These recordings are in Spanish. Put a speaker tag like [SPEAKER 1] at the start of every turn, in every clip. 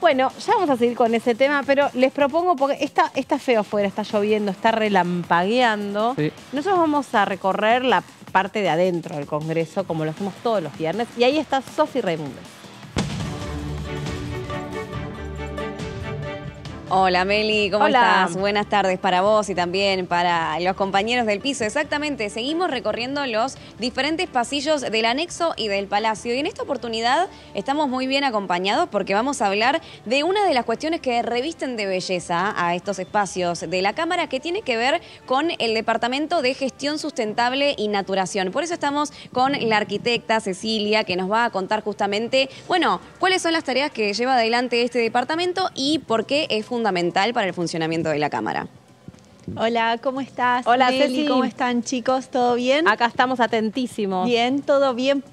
[SPEAKER 1] Bueno, ya vamos a seguir con ese tema, pero les propongo, porque está, está feo afuera, está lloviendo, está relampagueando. Nosotros vamos a recorrer la parte de adentro del Congreso,
[SPEAKER 2] como lo hacemos todos los viernes, y ahí está Sofi Raimundo. Hola Meli, ¿cómo estás? Buenas tardes para vos y también para los compañeros del piso. Exactamente, seguimos recorriendo los diferentes pasillos del anexo y del palacio. Y en esta oportunidad estamos muy bien acompañados porque vamos a hablar de una de las cuestiones que revisten de belleza a estos espacios de la Cámara que tiene que ver con el Departamento de Gestión Sustentable y Naturación. Por eso estamos con la arquitecta Cecilia que nos va a contar justamente, bueno, cuáles son las tareas que lleva adelante este departamento y por qué es fundamental fundamental para el funcionamiento de la Cámara.
[SPEAKER 3] Hola, ¿cómo estás? Hola, Ceci. ¿Cómo están, chicos? ¿Todo bien? Acá estamos atentísimos. Bien, todo bien.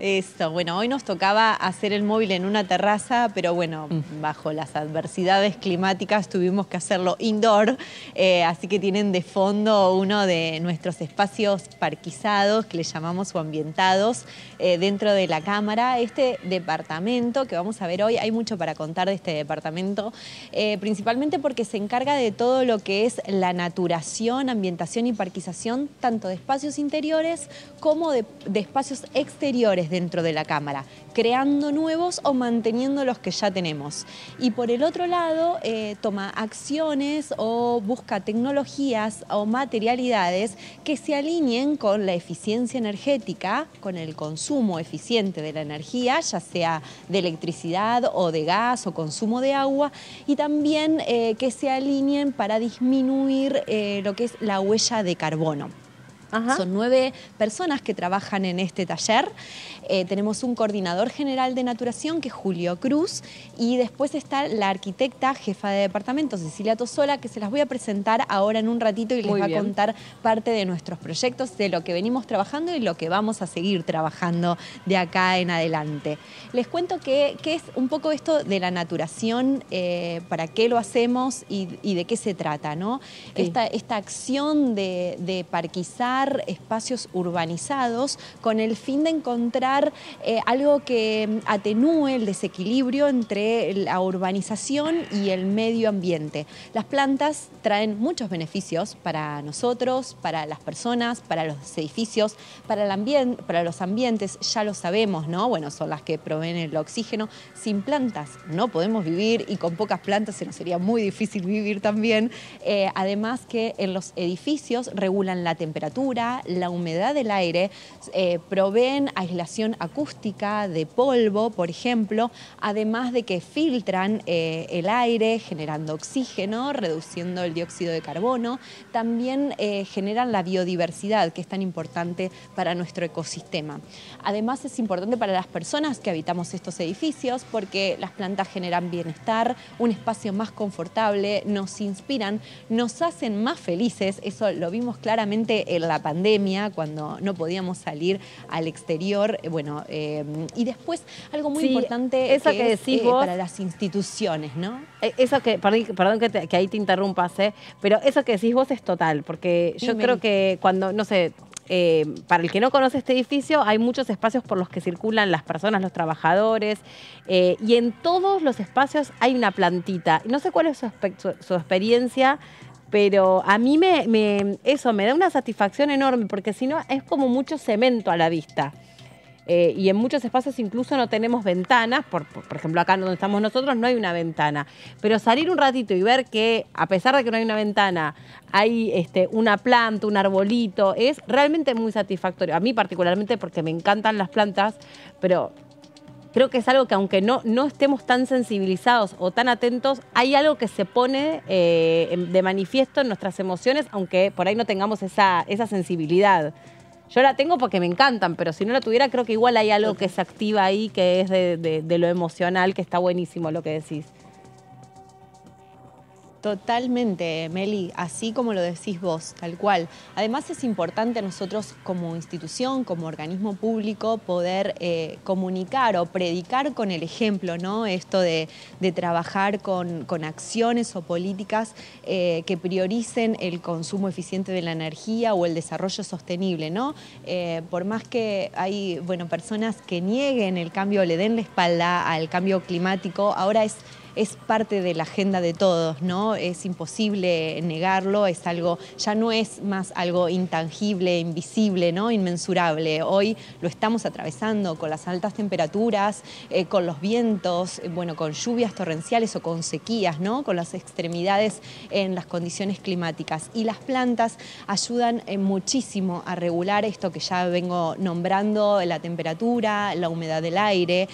[SPEAKER 3] Esto. bueno, hoy nos tocaba hacer el móvil en una terraza, pero bueno, mm. bajo las adversidades climáticas tuvimos que hacerlo indoor, eh, así que tienen de fondo uno de nuestros espacios parquizados, que le llamamos o ambientados, eh, dentro de la cámara. Este departamento que vamos a ver hoy, hay mucho para contar de este departamento, eh, principalmente porque se encarga de todo lo que es la naturación, ambientación y parquización, tanto de espacios interiores como de espacios exteriores dentro de la Cámara, creando nuevos o manteniendo los que ya tenemos. Y por el otro lado, eh, toma acciones o busca tecnologías o materialidades que se alineen con la eficiencia energética, con el consumo eficiente de la energía, ya sea de electricidad o de gas o consumo de agua, y también eh, que se alineen para disminuir eh, lo que es la huella de carbono. Son nueve personas que trabajan en este taller. Eh, tenemos un coordinador general de naturación, que es Julio Cruz, y después está la arquitecta, jefa de departamento, Cecilia Tosola, que se las voy a presentar ahora en un ratito y les va a contar parte de nuestros proyectos, de lo que venimos trabajando y lo que vamos a seguir trabajando de acá en adelante. Les cuento qué es un poco esto de la naturación, eh, para qué lo hacemos y, de qué se trata, ¿no? Esta, acción de parquizar espacios urbanizados con el fin de encontrar eh, algo que atenúe el desequilibrio entre la urbanización y el medio ambiente. Las plantas traen muchos beneficios para nosotros, para las personas, para los edificios, para, el ambiente, para los ambientes, ya lo sabemos, ¿no? Bueno, son las que proveen el oxígeno. Sin plantas no podemos vivir y con pocas plantas se nos sería muy difícil vivir también. Eh, además que en los edificios regulan la temperatura, la humedad del aire, eh, proveen aislación acústica de polvo, por ejemplo, además de que filtran eh, el aire generando oxígeno, reduciendo el dióxido de carbono, también eh, generan la biodiversidad que es tan importante para nuestro ecosistema. Además es importante para las personas que habitamos estos edificios porque las plantas generan bienestar, un espacio más confortable, nos inspiran, nos hacen más felices, eso lo vimos claramente en la pandemia, cuando no podíamos salir al exterior. Eh, bueno, eh, y después algo muy importante eso que, eh, para las instituciones, ¿no? Eso que, perdón, que, que ahí te interrumpas, pero
[SPEAKER 1] eso que decís vos es total, porque yo creo que cuando, no sé, para el que no conoce este edificio, hay muchos espacios por los que circulan las personas, los trabajadores, y en todos los espacios hay una plantita. No sé cuál es su experiencia pero a mí me, eso me da una satisfacción enorme, porque si no es como mucho cemento a la vista. Eh, y en muchos espacios incluso no tenemos ventanas, por, ejemplo acá donde estamos nosotros no hay una ventana, pero salir un ratito y ver que a pesar de que no hay una ventana, hay este, una planta, un arbolito, es realmente muy satisfactorio, a mí particularmente porque me encantan las plantas, pero creo que es algo que aunque no, no estemos tan sensibilizados o tan atentos, hay algo que se pone eh, de manifiesto en nuestras emociones, aunque por ahí no tengamos esa, esa sensibilidad. Yo la tengo porque me encantan, pero si no la tuviera, creo que igual hay algo que se activa ahí, que es de lo emocional, que está
[SPEAKER 3] buenísimo lo que decís. Totalmente, Meli, así como lo decís vos, tal cual. Además es importante a nosotros como institución, como organismo público, poder eh, comunicar o predicar con el ejemplo, ¿no? Esto de, trabajar con, acciones o políticas eh, que prioricen el consumo eficiente de la energía o el desarrollo sostenible, ¿no? Eh, por más que hay, bueno, personas que nieguen el cambio, le den la espalda al cambio climático, ahora es es parte de la agenda de todos, ¿no? Es imposible negarlo, es algo, ya no es más algo intangible, invisible, ¿no? Inmensurable. Hoy lo estamos atravesando con las altas temperaturas, eh, con los vientos, eh, bueno, con lluvias torrenciales o con sequías, ¿no? Con las extremidades en las condiciones climáticas. Y las plantas ayudan eh, muchísimo a regular esto que ya vengo nombrando, la temperatura, la humedad del aire,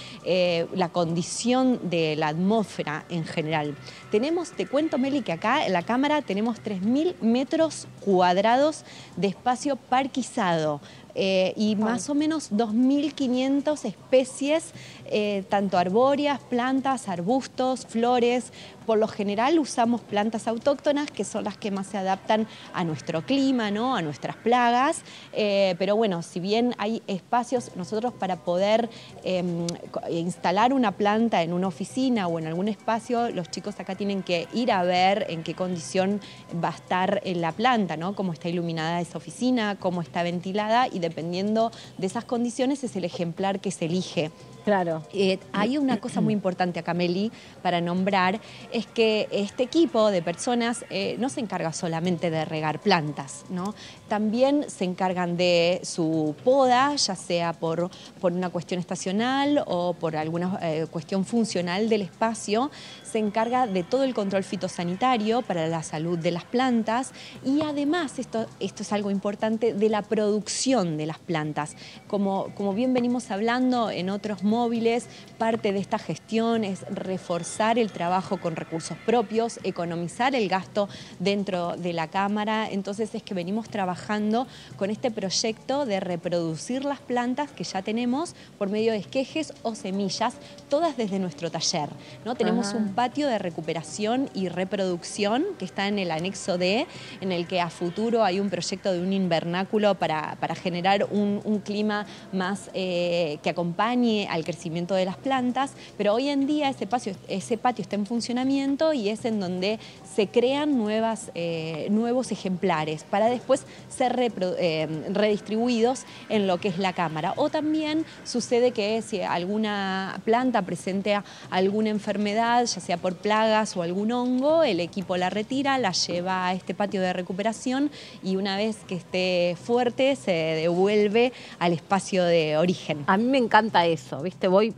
[SPEAKER 3] la condición de la atmósfera en general. Tenemos, te cuento Meli, que acá en la Cámara tenemos 3.000 metros cuadrados de espacio parquizado eh, y más o menos 2.500 especies, eh, tanto arbóreas, plantas, arbustos, flores. Por lo general usamos plantas autóctonas, que son las que más se adaptan a nuestro clima, ¿no? a nuestras plagas. Eh, pero bueno, si bien hay espacios, nosotros para poder em, instalar una planta en una oficina o en algún espacio, los chicos acá tienen que ir a ver en qué condición va a estar la planta, ¿no? cómo está iluminada esa oficina, cómo está ventilada y dependiendo de esas condiciones es el ejemplar que se elige. Claro. Eh, hay una cosa muy importante acá, Meli, para nombrar, es que este equipo de personas eh, no se encarga solamente de regar plantas, ¿no? También se encargan de su poda, ya sea por, por una cuestión estacional o por alguna eh, cuestión funcional del espacio. Se encarga de todo el control fitosanitario para la salud de las plantas y además, esto, esto es algo importante, de la producción de las plantas. Como, como bien venimos hablando en otros momentos, móviles. Parte de esta gestión es reforzar el trabajo con recursos propios, economizar el gasto dentro de la Cámara. Entonces es que venimos trabajando con este proyecto de reproducir las plantas que ya tenemos por medio de esquejes o semillas, todas desde nuestro taller. ¿no? Tenemos un patio de recuperación y reproducción que está en el anexo D, en el que a futuro hay un proyecto de un invernáculo para, para generar un, clima más eh, que acompañe al crecimiento de las plantas, pero hoy en día ese, patio, ese patio está en funcionamiento y es en donde se crean nuevas, eh, nuevos ejemplares para después ser eh, redistribuidos en lo que es la cámara. O también sucede que si alguna planta presenta alguna enfermedad, ya sea por plagas o algún hongo, el equipo la retira, la lleva a este patio de recuperación y una vez que esté fuerte se devuelve al espacio de origen. A mí me encanta eso, ¿viste? te Voy,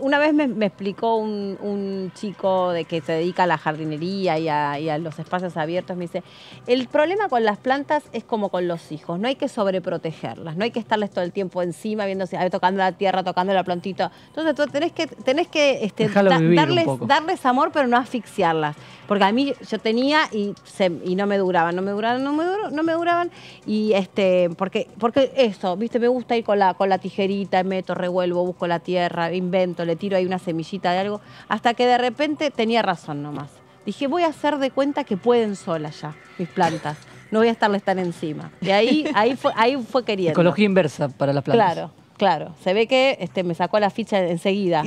[SPEAKER 3] una vez me, explicó
[SPEAKER 1] un, chico de que se dedica a la jardinería y a, los espacios abiertos, me dice, el problema con las plantas es como con los hijos, no hay que sobreprotegerlas, no hay que estarles todo el tiempo encima, si tocando la tierra, tocando la plantita. Entonces tú tenés que, tenés que este, darles, amor, pero no asfixiarlas. Porque a mí yo tenía y, no me duraban, no me duraban, no me, duraban, Y este, porque, porque eso, viste, me gusta ir con la, con la tijerita, meto, revuelvo, busco la tierra tierra, invento, le tiro ahí una semillita de algo, hasta que de repente tenía razón nomás. Dije, voy a hacer de cuenta que pueden solas ya mis plantas. No voy a estarles tan encima. De ahí, ahí, fue, ahí fue queriendo. Ecología
[SPEAKER 4] inversa para las
[SPEAKER 1] plantas. Claro, claro. Se ve que este, me sacó la ficha enseguida.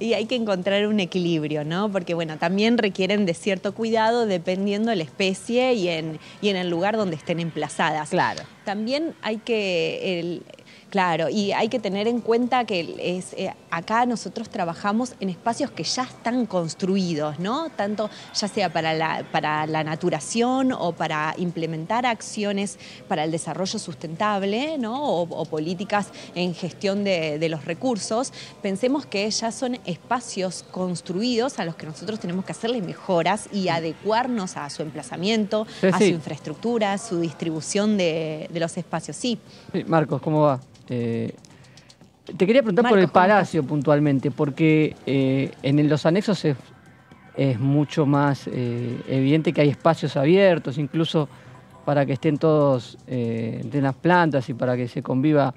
[SPEAKER 3] Y... hay que encontrar un equilibrio, ¿no? Porque bueno, también requieren de cierto cuidado dependiendo de la especie y en, en el lugar donde estén emplazadas. Claro. También hay que Claro, y hay que tener en cuenta que es, eh, acá nosotros trabajamos en espacios que ya están construidos, ¿no? Tanto ya sea para la, para la naturación o para implementar acciones para el desarrollo sustentable, ¿no? O, políticas en gestión de, los recursos. Pensemos que ya son espacios construidos a los que nosotros tenemos que hacerles mejoras y adecuarnos a su emplazamiento, a su infraestructura, a su distribución de, los espacios. sí.
[SPEAKER 4] Marcos, ¿cómo va? Eh, te quería preguntar por el palacio puntualmente, porque eh, en los anexos es, mucho más eh, evidente que hay espacios abiertos, incluso para que estén todos de las plantas y para que se conviva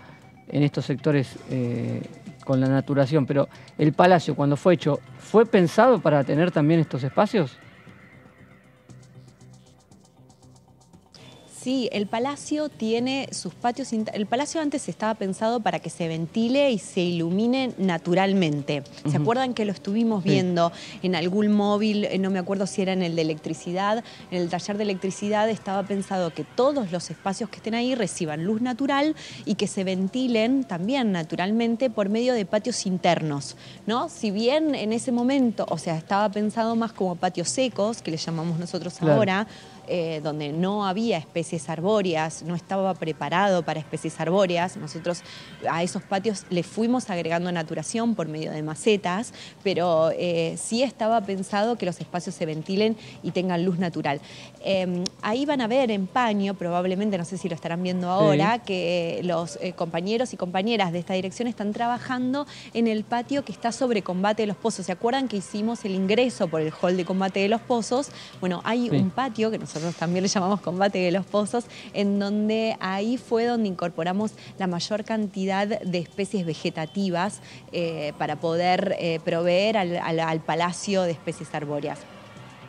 [SPEAKER 4] en estos sectores con la naturación. Pero el palacio, cuando fue hecho, ¿fue pensado para tener también estos espacios?
[SPEAKER 3] Sí, el palacio tiene sus patios... El palacio antes estaba pensado para que se ventile y se ilumine naturalmente. ¿Se acuerdan que lo estuvimos viendo en algún móvil? Eh, no me acuerdo si era en el de electricidad. En el taller de electricidad estaba pensado que todos los espacios que estén ahí reciban luz natural y que se ventilen también naturalmente por medio de patios internos. ¿no? Si bien en ese momento, o sea, estaba pensado más como patios secos, que le llamamos nosotros ahora, eh, donde no había especies arbóreas, no estaba preparado para especies arbóreas. Nosotros a esos patios le fuimos agregando naturación por medio de macetas, pero eh, sí estaba pensado que los espacios se ventilen y tengan luz natural. Em, ahí van a ver en paño, probablemente, no sé si lo estarán viendo ahora, que eh, los compañeros y compañeras de esta dirección están trabajando en el patio que está sobre combate de los pozos. ¿Se acuerdan que hicimos el ingreso por el hall de combate de los pozos? Bueno, hay un patio que nosotros también le llamamos combate de los pozos, en donde ahí fue donde incorporamos la mayor cantidad de especies vegetativas eh, para poder eh, proveer al, palacio de especies arbóreas.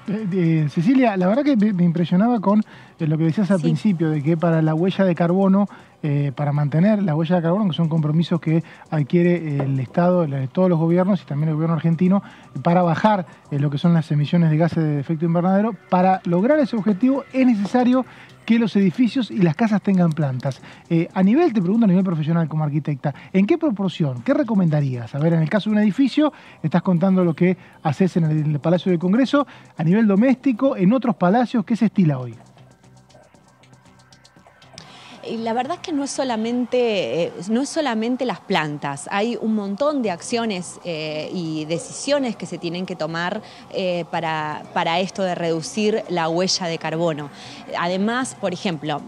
[SPEAKER 5] Eh, Cecilia, la verdad que me, impresionaba con lo que decías al principio, de que para la huella de carbono eh, para mantener la huella de carbono, que son compromisos que adquiere el Estado, todos los gobiernos y también el gobierno argentino, para bajar eh, lo que son las emisiones de gases de efecto invernadero. Para lograr ese objetivo es necesario que los edificios y las casas tengan plantas. Eh, a nivel, te pregunto a nivel profesional como arquitecta, ¿en qué proporción? ¿Qué recomendarías? A ver, en el caso de un edificio, estás contando lo que haces en el, Palacio de Congreso, a nivel doméstico, en otros palacios, ¿qué se estila hoy?
[SPEAKER 3] la verdad es que no es solamente, eh, no es solamente las plantas, hay un montón de acciones eh, y decisiones que se tienen que tomar eh, para, para esto de reducir la huella de carbono. Además, por ejemplo,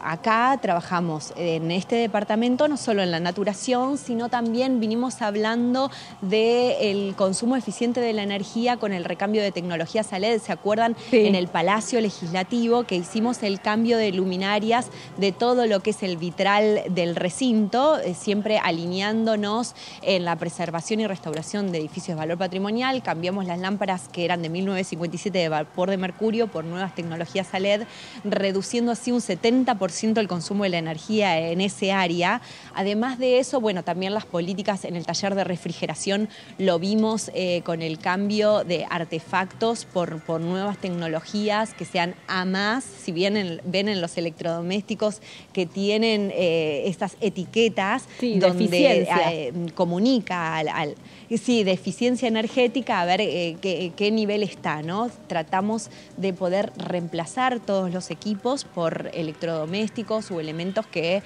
[SPEAKER 3] acá trabajamos en este departamento no solo en la naturación, sino también vinimos hablando del consumo eficiente de la energía con el recambio de tecnologías a LED. ¿Se acuerdan? En el Palacio Legislativo que hicimos el cambio de luminarias de todo lo que es el vitral del recinto, eh, siempre alineándonos en la preservación y restauración de edificios de valor patrimonial. Cambiamos las lámparas que eran de 1957 de vapor de mercurio por nuevas tecnologías a LED, reduciendo así un 70% el consumo de la energía en ese área. Además de eso, bueno, también las políticas en el taller de refrigeración lo vimos eh, con el cambio de artefactos por, por nuevas tecnologías que sean a más, si bien ven en los electrodomésticos que tienen eh, estas etiquetas donde eh, comunica al, sí, de eficiencia energética, a ver eh, qué, qué, nivel está, ¿no? Tratamos de poder reemplazar todos los equipos por electrodomésticos o elementos que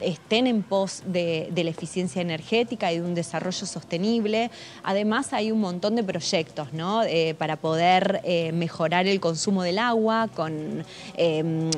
[SPEAKER 3] estén en pos de, la eficiencia energética y de un desarrollo sostenible. Además hay un montón de proyectos eh, para poder eh, mejorar el consumo del agua con, em,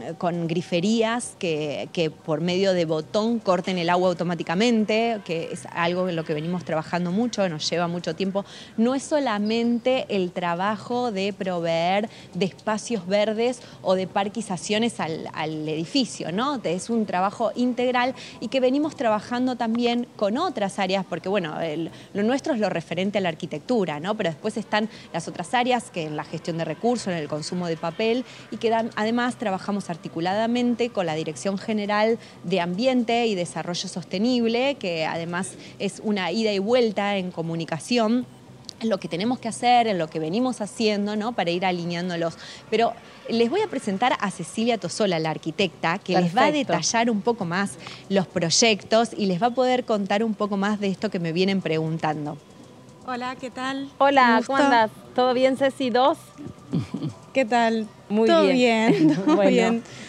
[SPEAKER 3] griferías que, por medio de botón corten el agua automáticamente, que es algo en lo que venimos trabajando mucho, nos lleva mucho tiempo. No es solamente el trabajo de proveer de espacios verdes o de parquizaciones al, al edificio, ¿no? es un trabajo integral y que venimos trabajando también con otras áreas, porque bueno, lo nuestro es lo referente a la arquitectura, ¿no? Pero después están las otras áreas, que en la gestión de recursos, en el consumo de papel, y que además trabajamos articuladamente con la Dirección General de Ambiente y Desarrollo Sostenible, que además es una ida y vuelta en comunicación en lo que tenemos que hacer, en lo que venimos haciendo, ¿no? Para ir alineándolos. Pero les voy a presentar a Cecilia Tosola, la arquitecta, que les va a detallar un poco más los proyectos y les va a poder contar un poco más de esto que me vienen preguntando.
[SPEAKER 1] Hola, ¿qué tal? Hola, ¿cómo andas? ¿Todo bien, Ceci? ¿Dos? ¿Qué tal? Muy ¿Todo bien. muy bien?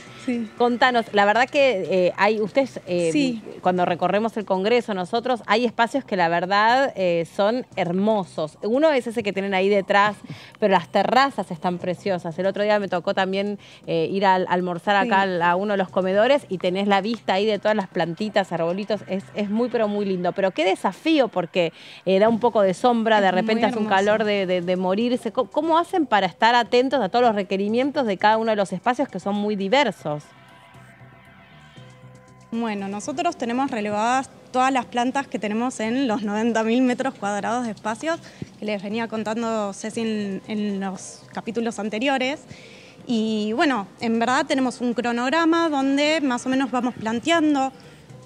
[SPEAKER 1] Contanos, la verdad que eh, hay, ustedes, eh, cuando recorremos el Congreso, nosotros, hay espacios que la verdad eh, son hermosos. Uno es ese que tienen ahí detrás, pero las terrazas están preciosas. El otro día me tocó también ir a, almorzar acá a, uno de los comedores y tenés la vista ahí de todas las plantitas, arbolitos. Es, muy, pero muy lindo. Pero qué desafío, porque da un poco de sombra, de repente hace un calor de, morirse. ¿Cómo hacen para estar atentos a todos los requerimientos de cada uno de los espacios que son muy diversos?
[SPEAKER 6] Bueno, nosotros tenemos relevadas todas las plantas que tenemos en los 90.000 metros cuadrados de espacios, que les venía contando Ceci en, los capítulos anteriores. Y bueno, en verdad tenemos un cronograma donde más o menos vamos planteando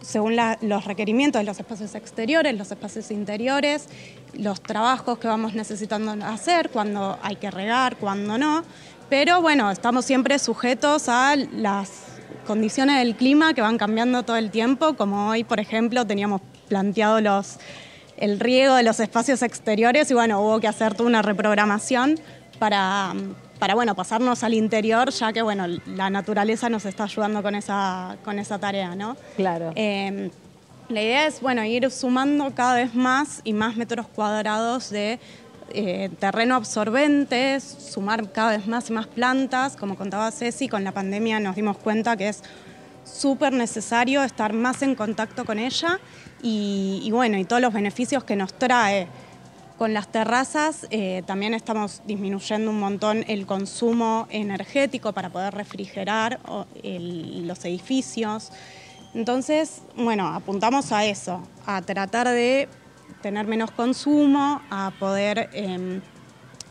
[SPEAKER 6] según los requerimientos de los espacios exteriores, los espacios interiores, los trabajos que vamos necesitando hacer, cuando hay que regar, cuando no. Pero bueno, estamos siempre sujetos a las condiciones del clima que van cambiando todo el tiempo, como hoy, por ejemplo, teníamos planteado los, el riego de los espacios exteriores y bueno, hubo que hacer toda una reprogramación para, para bueno, pasarnos al interior, ya que bueno, la naturaleza nos está ayudando con esa, con esa tarea, ¿no? Claro. Em, la idea es bueno, ir sumando cada vez más y más metros cuadrados de eh, terreno absorbente, sumar cada vez más y más plantas. Como contaba Ceci, con la pandemia nos dimos cuenta que es súper necesario estar más en contacto con ella y, bueno, y todos los beneficios que nos trae. Con las terrazas eh, también estamos disminuyendo un montón el consumo energético para poder refrigerar los edificios. Entonces, bueno, apuntamos a eso, a tratar de tener menos consumo, a poder em,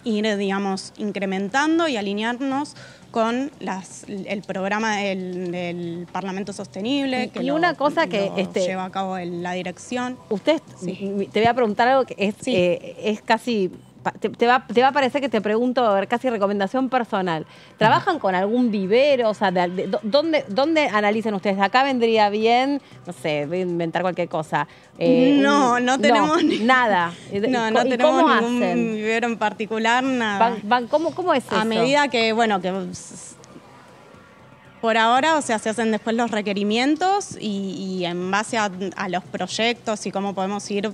[SPEAKER 6] ir, digamos, incrementando y alinearnos con las, el programa del, Parlamento Sostenible.
[SPEAKER 1] que una cosa que este, lleva a cabo la dirección. Usted, te voy a preguntar algo que es, eh, es casi te, va, a parecer que te pregunto, a ver, casi recomendación personal. ¿Trabajan con algún vivero? sea, ¿dónde, analizan ustedes? Acá vendría bien, no sé, inventar cualquier cosa. Eh, no, no tenemos nada. No, no tenemos ningún vivero en particular, Van, ¿cómo, ¿Cómo es a medida
[SPEAKER 6] que, bueno, que por ahora, o sea, se hacen después los requerimientos y, en base a los proyectos y cómo podemos ir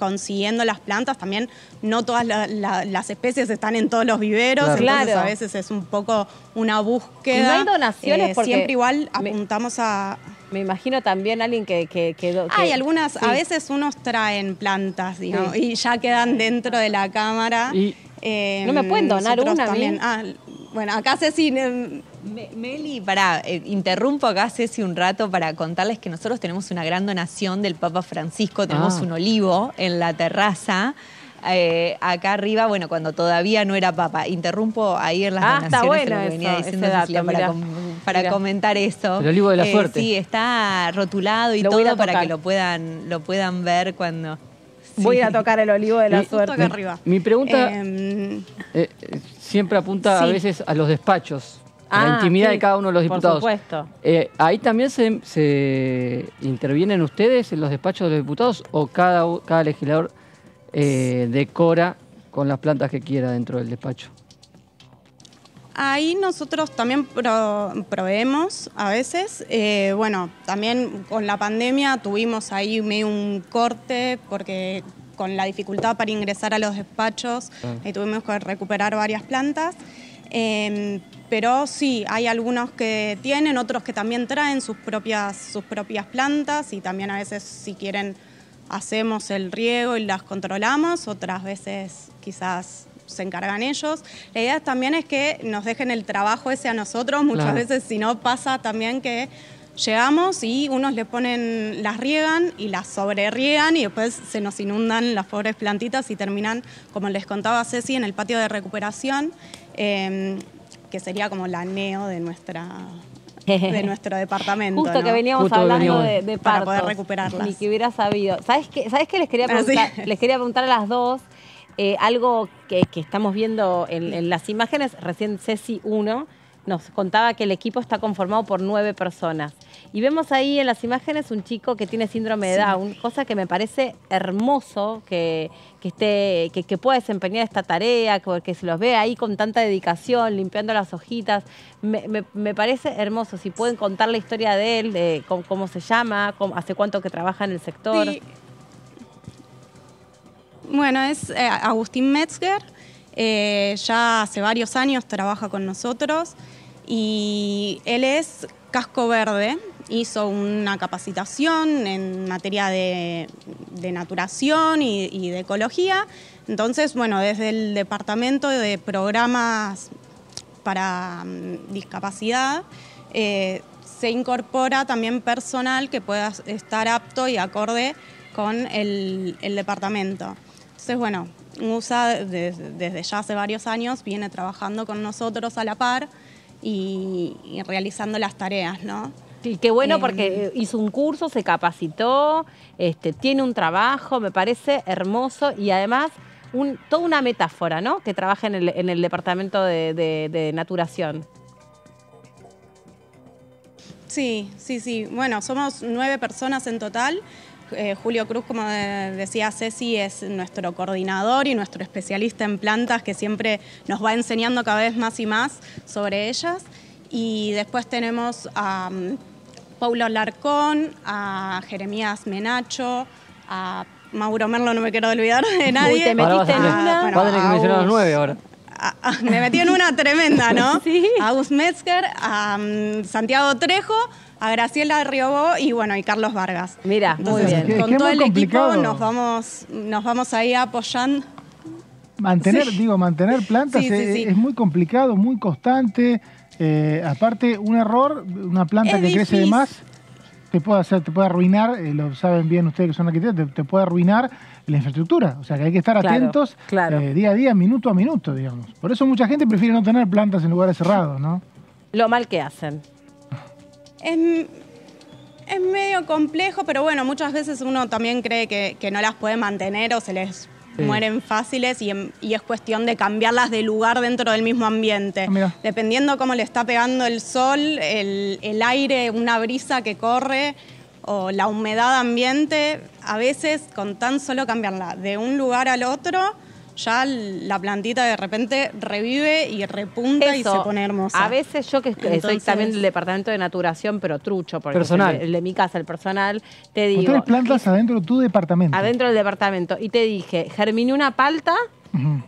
[SPEAKER 6] consiguiendo las plantas. También no todas las especies están en todos los viveros, claro. entonces a veces es un poco una búsqueda. no hay donaciones eh, porque siempre igual apuntamos a... Me imagino también alguien que... que, hay algunas, a veces unos traen plantas y
[SPEAKER 3] ya quedan dentro de la
[SPEAKER 6] cámara. ¿No me pueden em, donar una? También. ¿eh? Ah,
[SPEAKER 3] bueno, acá Ceci em, Meli, para, eh, interrumpo acá Ceci un rato para contarles que nosotros tenemos una gran donación del Papa Francisco, tenemos ah. un olivo en la terraza. Eh, acá arriba, bueno, cuando todavía no era papa. Interrumpo ahí en las ah, donaciones, venía diciendo para, comentar eso. El olivo de la eh, suerte. Sí, está rotulado y todo para que lo puedan, lo puedan ver cuando. Voy a tocar el olivo de la suerte. arriba. Mi pregunta
[SPEAKER 1] em,
[SPEAKER 4] siempre apunta a veces a los despachos la ah, intimidad de cada uno de los diputados. Por supuesto. Eh, ¿Ahí también se, intervienen ustedes en los despachos de los diputados o cada, cada legislador eh, decora con las plantas que quiera dentro del despacho?
[SPEAKER 6] Ahí nosotros también proveemos a veces. Eh, bueno, también con la pandemia tuvimos ahí medio un corte porque con la dificultad para ingresar a los despachos ah. tuvimos que recuperar varias plantas pero sí, hay algunos que tienen, otros que también traen sus propias, sus propias plantas y también a veces si quieren hacemos el riego y las controlamos, otras veces quizás se encargan ellos. La idea también es que nos dejen el trabajo ese a nosotros, muchas veces si no pasa también que llegamos y unos le ponen, las riegan y las sobrerriegan y después se nos inundan las pobres plantitas y terminan, como les contaba Ceci, en el patio de recuperación. Em,
[SPEAKER 1] que sería como la neo de nuestra
[SPEAKER 6] de nuestro departamento. Justo que veníamos hablando de, de Para poder recuperarlas. Ni que
[SPEAKER 1] hubiera sabido. ¿Sabes qué, ¿Sabes qué les quería ah, preguntar? Les quería preguntar a las dos eh, algo que, estamos viendo en, en, las imágenes. Recién Ceci 1 nos contaba que el equipo está conformado por nueve personas. Y vemos ahí en las imágenes un chico que tiene síndrome de Down, cosa que me parece hermoso que, esté, que, pueda desempeñar esta tarea, que, se los ve ahí con tanta dedicación, limpiando las hojitas. Me, parece hermoso. Si pueden contar la historia de él, de cómo, se llama, hace cuánto que trabaja en el sector.
[SPEAKER 6] Bueno, es eh, Agustín Metzger. Eh, ya hace varios años trabaja con nosotros y él es casco verde, hizo una capacitación en materia de, de naturación y, de ecología. Entonces, bueno, desde el Departamento de Programas para mm, Discapacidad eh, se incorpora también personal que pueda estar apto y acorde con el, departamento. Entonces, bueno, USA desde, ya hace varios años viene trabajando con nosotros a la par y, y realizando las tareas, ¿no?
[SPEAKER 1] qué bueno em. porque eh, hizo un curso, se capacitó, este, tiene un trabajo, me parece hermoso y además toda una metáfora, ¿no? Que trabaja en el, en el departamento de, de, naturación.
[SPEAKER 6] Sí, sí, sí. Bueno, somos nueve personas en total. Eh, Julio Cruz, como decía Ceci, es nuestro coordinador y nuestro especialista en plantas que siempre nos va enseñando cada vez más y más sobre ellas. Y después tenemos a... Mm, Paulo Alarcón, a Jeremías Menacho, a Mauro Merlo, no me quiero olvidar de nadie. te en me metí en una tremenda, ¿no? A Gus Metzger, a mm, Santiago Trejo, a Graciela Riobó y bueno, y Carlos Vargas. Mira, muy bien.
[SPEAKER 5] con todo el equipo nos
[SPEAKER 6] vamos, nos vamos ahí apoyando.
[SPEAKER 5] Mantener, digo, mantener plantas es muy complicado, muy constante. Eh, aparte, un error, una planta que crece de más, te puede hacer, te puede arruinar, eh, lo saben bien ustedes que son arquitectos, te, puede arruinar la infraestructura. O sea que hay que estar atentos eh, día a día, minuto a minuto, digamos. Por eso mucha gente prefiere no tener plantas en lugares cerrados, ¿no? Lo mal que hacen.
[SPEAKER 1] Es,
[SPEAKER 6] medio complejo, pero bueno, muchas veces uno también cree que no las puede mantener o se les mueren fáciles y, es cuestión de cambiarlas de lugar dentro del mismo ambiente. Ah, Dependiendo cómo le está pegando el sol, el, el aire, una brisa que corre o la humedad ambiente, a veces con tan solo cambiarla de un lugar al otro ya la plantita de repente revive y repunta y se pone hermosa.
[SPEAKER 1] A veces yo que soy también del departamento de naturación, pero trucho, porque personal. El, de mi casa, el personal, te digo. ¿Ustedes plantas
[SPEAKER 5] adentro de tu departamento. Adentro
[SPEAKER 1] del departamento. Y te dije, germiné una palta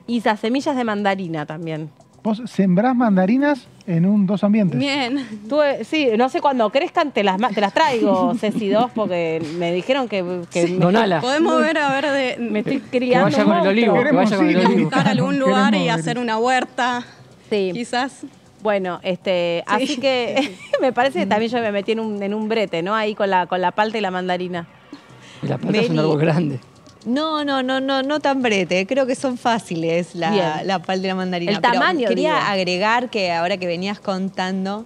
[SPEAKER 1] y las semillas de mandarina también.
[SPEAKER 5] Vos sembrás mandarinas en un dos ambientes.
[SPEAKER 1] Bien. Tú, sí, no sé cuando crezcan te las te las traigo, Ceci dos, porque me dijeron que, que podemos ver a ver de me estoy criando.
[SPEAKER 6] Que vaya con el olivo, que vaya con el olivo. Buscar algún lugar y hacer
[SPEAKER 1] una huerta. Sí. Quizás. Bueno, este, así que me parece que también yo me metí en un, en un brete, ¿no? Ahí con
[SPEAKER 3] la con la palta y la mandarina.
[SPEAKER 4] Y la palta es un árbol grande.
[SPEAKER 3] No, no, no, no, no tan brete. Creo que son fáciles la, la pal de la mandarina. El pero Quería agregar que ahora que venías contando.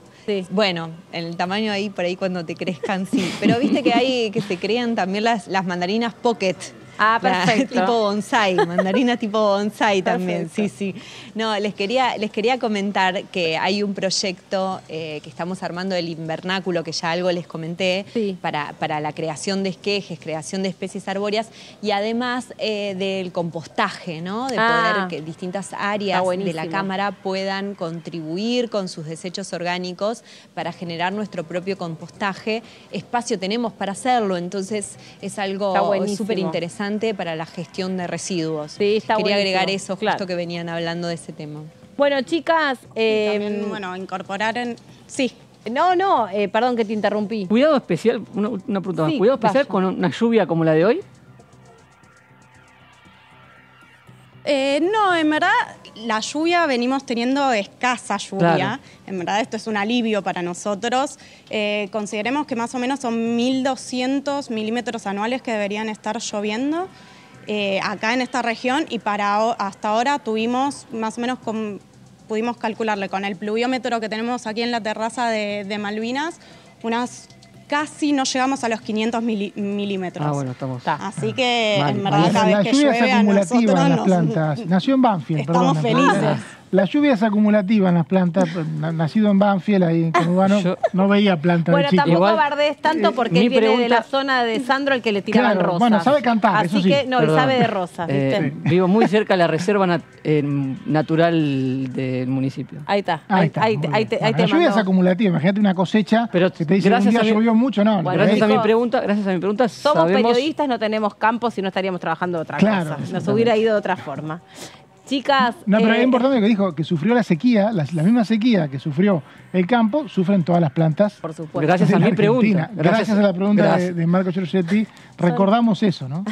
[SPEAKER 3] Bueno, el tamaño ahí, por ahí cuando te crezcan, sí. Pero viste que hay que se crean también las, las mandarinas pocket. Ah, perfecto. tipo bonsai, mandarina tipo bonsai también, sí, sí. No, les quería, les quería comentar que hay un proyecto eh, que estamos armando del invernáculo, que ya algo les comenté, para, para la creación de esquejes, creación de especies arbóreas y además eh, del compostaje, ¿no? De poder ah. que distintas áreas de la cámara puedan contribuir con sus desechos orgánicos para generar nuestro propio compostaje. Espacio tenemos para hacerlo, entonces es algo súper interesante para la gestión de residuos. Quería agregar eso justo que venían hablando de ese tema.
[SPEAKER 1] Bueno, chicas... Eh, bueno, incorporar en... Sí. No, no, eh, perdón que te interrumpí. Cuidado especial,
[SPEAKER 4] una, pregunta Cuidado especial con una lluvia como la de hoy.
[SPEAKER 6] Eh, no, en verdad la lluvia venimos teniendo escasa lluvia. En verdad esto es un alivio para nosotros. Eh, consideremos que más o menos son 1.200 milímetros anuales que deberían estar lloviendo eh, acá en esta región y para hasta ahora tuvimos más o menos pudimos calcularle con el pluviómetro que tenemos aquí en la terraza de, de Malvinas unas casi no llegamos a los 500 milímetros. Ah, bueno, estamos. Así que en verdad, cada vez que llueve, a nosotros en las
[SPEAKER 5] plantas. Nació en Banfield, Estamos felices. Las lluvias acumulativas en las plantas, nacido en Banfield, ahí en Conurbano, no veía plantas bueno, tampoco Igual,
[SPEAKER 1] tanto eh, porque él viene de la zona de Sandro, el que le tiraban rosas. Bueno, sabe cantar, Así que, no, sabe de rosas, eh,
[SPEAKER 4] vivo muy cerca de la reserva eh, natural del municipio.
[SPEAKER 1] Ahí está, ahí, está, ahí, ahí te, Las lluvias
[SPEAKER 5] acumulativas, imagínate una cosecha, pero te dicen gracias un día llovió mucho, no. Bueno, gracias, a mi
[SPEAKER 1] pregunta, gracias a mi pregunta, Somos periodistas, no tenemos campos y no estaríamos trabajando de otra claro, Nos hubiera ido de otra forma. Chicas. No, pero es eh,
[SPEAKER 5] importante lo que dijo, que sufrió la sequía, la, misma sequía que sufrió el campo, sufren todas las plantas. Por supuesto. Gracias a mi pregunta. Gracias, a la pregunta de, Marco Giorgetti, recordamos eso, ¿no?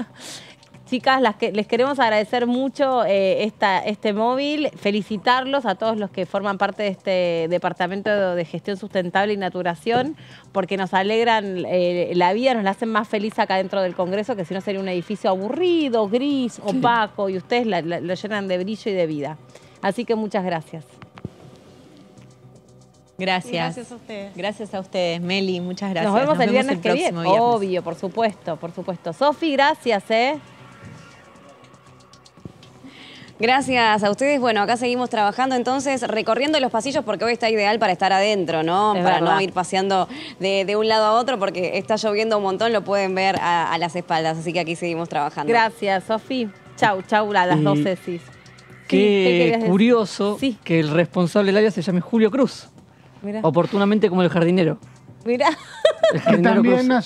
[SPEAKER 1] Chicas, les queremos agradecer mucho eh, esta, este móvil, felicitarlos a todos los que forman parte de este Departamento de Gestión Sustentable y Naturación, porque nos alegran eh, la vida, nos la hacen más feliz acá dentro del Congreso, que si no sería un edificio aburrido, gris, opaco, y ustedes lo llenan de brillo y de vida. Así que muchas gracias.
[SPEAKER 3] Gracias. Gracias a ustedes. Gracias a ustedes, Meli, muchas gracias. Nos vemos el
[SPEAKER 1] viernes que viene. Obvio,
[SPEAKER 2] por supuesto, por supuesto. Sofi, gracias, ¿eh? Gracias a ustedes. Bueno, acá seguimos trabajando entonces, recorriendo los pasillos porque hoy está ideal para estar adentro, ¿no? para no ir paseando de, un lado a otro porque está lloviendo un montón, lo pueden ver a, las espaldas, así que aquí seguimos trabajando. Gracias, Sofi. Chau, chau, las dos sesis. Qué,
[SPEAKER 4] curioso que el responsable del área se llame Julio Cruz. Oportunamente como el jardinero.
[SPEAKER 5] Mirá. también